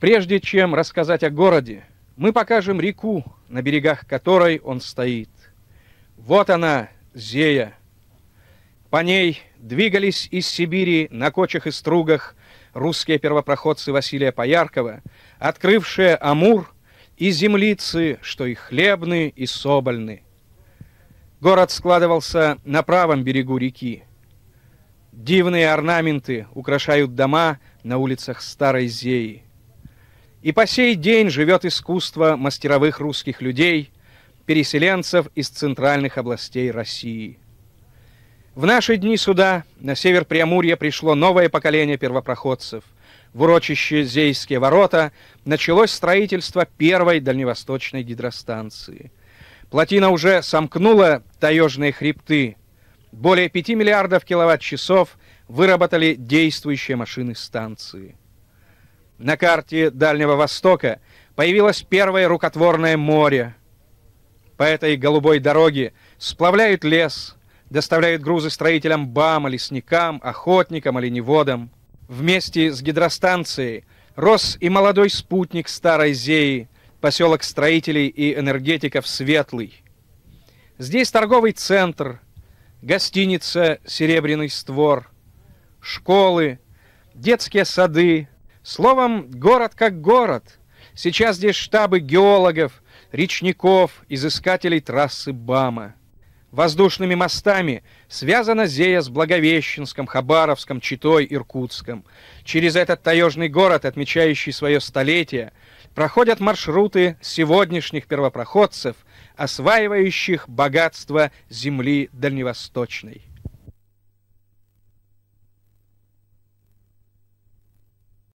Прежде чем рассказать о городе, мы покажем реку, на берегах которой он стоит. Вот она, Зея. По ней двигались из Сибири на кочах и стругах русские первопроходцы Василия Пояркова, открывшие Амур и землицы, что и хлебны, и собольны. Город складывался на правом берегу реки. Дивные орнаменты украшают дома на улицах Старой Зеи. И по сей день живет искусство мастеровых русских людей, переселенцев из центральных областей России. В наши дни сюда, на север Преамурья, пришло новое поколение первопроходцев. В урочище Зейские ворота началось строительство первой дальневосточной гидростанции. Плотина уже сомкнула таежные хребты. Более 5 миллиардов киловатт-часов выработали действующие машины станции на карте Дальнего Востока появилось первое рукотворное море. По этой голубой дороге сплавляют лес, доставляют грузы строителям БАМа, лесникам, охотникам, оленеводам. Вместе с гидростанцией рос и молодой спутник Старой Зеи, поселок строителей и энергетиков Светлый. Здесь торговый центр, гостиница «Серебряный створ», школы, детские сады, Словом, город как город. Сейчас здесь штабы геологов, речников, изыскателей трассы БАМа. Воздушными мостами связана Зея с Благовещенском, Хабаровском, Читой, Иркутском. Через этот таежный город, отмечающий свое столетие, проходят маршруты сегодняшних первопроходцев, осваивающих богатство земли дальневосточной.